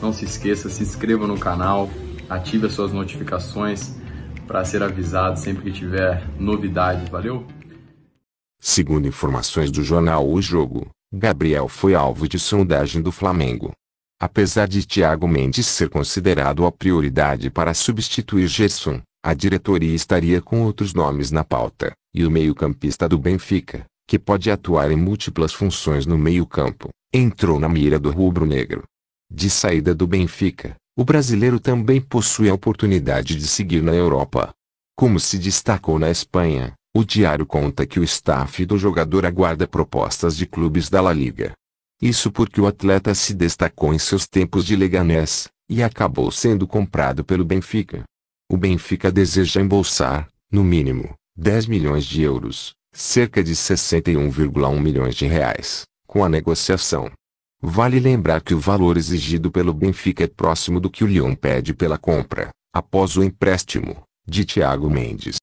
Não se esqueça, se inscreva no canal, ative as suas notificações para ser avisado sempre que tiver novidade, valeu? Segundo informações do jornal O Jogo, Gabriel foi alvo de sondagem do Flamengo. Apesar de Thiago Mendes ser considerado a prioridade para substituir Gerson, a diretoria estaria com outros nomes na pauta, e o meio-campista do Benfica, que pode atuar em múltiplas funções no meio-campo, entrou na mira do rubro-negro de saída do Benfica, o brasileiro também possui a oportunidade de seguir na Europa. Como se destacou na Espanha, o diário conta que o staff do jogador aguarda propostas de clubes da La Liga. Isso porque o atleta se destacou em seus tempos de Leganés e acabou sendo comprado pelo Benfica. O Benfica deseja embolsar, no mínimo, 10 milhões de euros, cerca de 61,1 milhões de reais, com a negociação. Vale lembrar que o valor exigido pelo Benfica é próximo do que o Lyon pede pela compra, após o empréstimo, de Thiago Mendes.